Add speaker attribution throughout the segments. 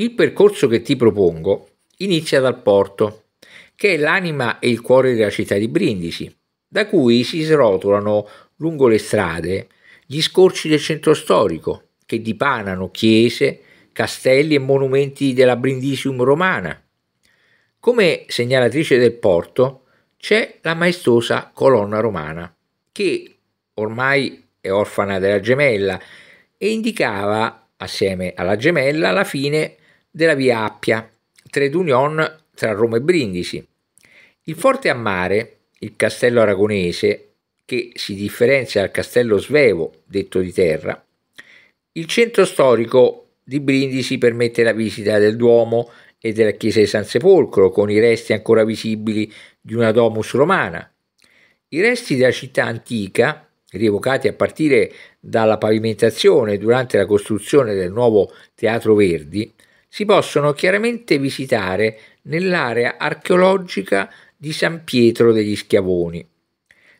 Speaker 1: Il percorso che ti propongo inizia dal porto, che è l'anima e il cuore della città di Brindisi, da cui si srotolano lungo le strade gli scorci del centro storico, che dipanano chiese, castelli e monumenti della Brindisium romana. Come segnalatrice del porto c'è la maestosa colonna romana, che ormai è orfana della gemella e indicava, assieme alla gemella, la fine della via Appia, trade union tra Roma e Brindisi. Il forte a mare, il castello aragonese, che si differenzia dal castello svevo, detto di terra, il centro storico di Brindisi permette la visita del Duomo e della chiesa di San Sepolcro, con i resti ancora visibili di una domus romana. I resti della città antica, rievocati a partire dalla pavimentazione durante la costruzione del nuovo Teatro Verdi, si possono chiaramente visitare nell'area archeologica di San Pietro degli Schiavoni.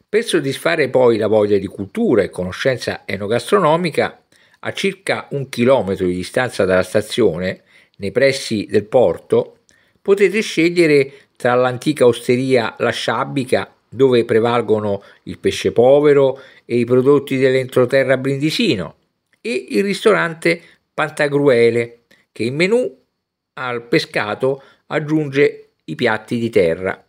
Speaker 1: Per soddisfare poi la voglia di cultura e conoscenza enogastronomica, a circa un chilometro di distanza dalla stazione, nei pressi del porto, potete scegliere tra l'antica osteria La Sciabica, dove prevalgono il pesce povero e i prodotti dell'entroterra brindisino, e il ristorante Pantagruele, che in menù al pescato aggiunge i piatti di terra